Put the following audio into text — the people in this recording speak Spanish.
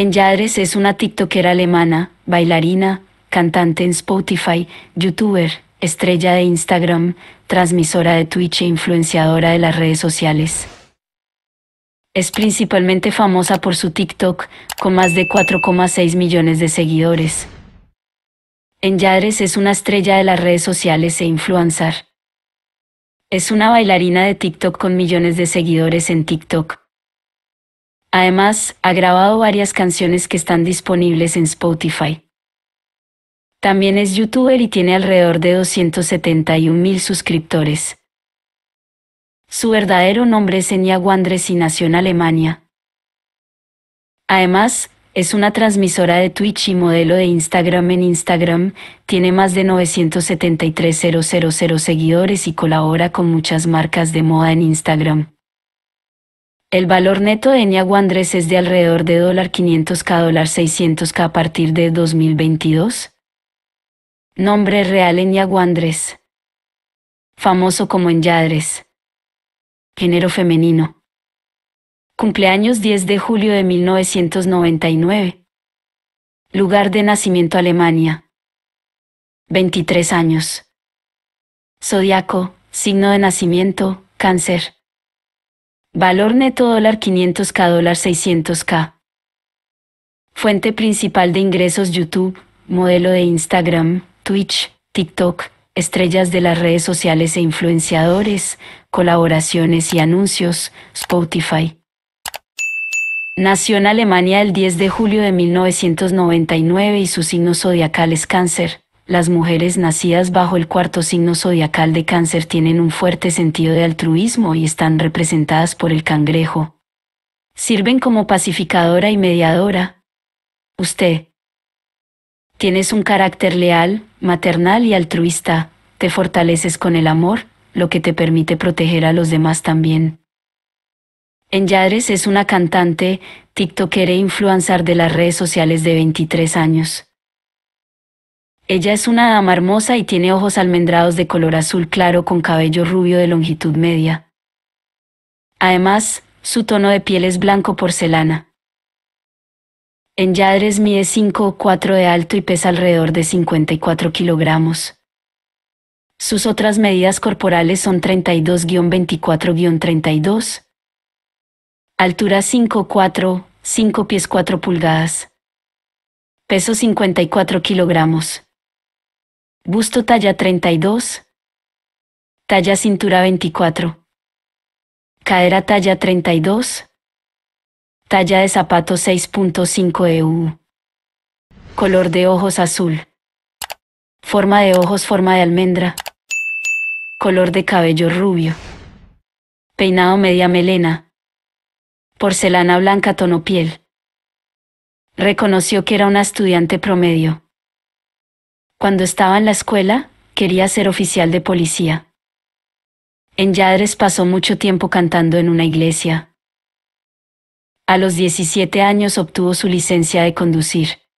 Enjadres es una TikTokera alemana, bailarina, cantante en Spotify, youtuber, estrella de Instagram, transmisora de Twitch e influenciadora de las redes sociales. Es principalmente famosa por su TikTok, con más de 4,6 millones de seguidores. Enjadres es una estrella de las redes sociales e influencer. Es una bailarina de TikTok con millones de seguidores en TikTok, Además, ha grabado varias canciones que están disponibles en Spotify. También es youtuber y tiene alrededor de 271.000 suscriptores. Su verdadero nombre es Enya Wandres y nació en Alemania. Además, es una transmisora de Twitch y modelo de Instagram en Instagram, tiene más de 973.000 seguidores y colabora con muchas marcas de moda en Instagram. El valor neto de Niaguandres es de alrededor de $500k, $600k a partir de 2022. Nombre real Niaguandres, Famoso como Yadres. Género femenino. Cumpleaños 10 de julio de 1999. Lugar de nacimiento Alemania. 23 años. Zodiaco, signo de nacimiento, cáncer. Valor neto dólar 500k dólar 600k. Fuente principal de ingresos YouTube, modelo de Instagram, Twitch, TikTok, estrellas de las redes sociales e influenciadores, colaboraciones y anuncios, Spotify. Nació en Alemania el 10 de julio de 1999 y su signo zodiacal es cáncer las mujeres nacidas bajo el cuarto signo zodiacal de cáncer tienen un fuerte sentido de altruismo y están representadas por el cangrejo. Sirven como pacificadora y mediadora. Usted. Tienes un carácter leal, maternal y altruista, te fortaleces con el amor, lo que te permite proteger a los demás también. En Yadres es una cantante, TikTokere e influencer de las redes sociales de 23 años. Ella es una dama hermosa y tiene ojos almendrados de color azul claro con cabello rubio de longitud media. Además, su tono de piel es blanco porcelana. En Yadres mide 5 o 4 de alto y pesa alrededor de 54 kilogramos. Sus otras medidas corporales son 32-24-32. Altura 5'4, 5 pies 4 pulgadas. Peso 54 kilogramos. Busto talla 32. Talla cintura 24. Cadera talla 32. Talla de zapato 6.5 EU. Color de ojos azul. Forma de ojos forma de almendra. Color de cabello rubio. Peinado media melena. Porcelana blanca tono piel. Reconoció que era una estudiante promedio. Cuando estaba en la escuela, quería ser oficial de policía. En Yadres pasó mucho tiempo cantando en una iglesia. A los 17 años obtuvo su licencia de conducir.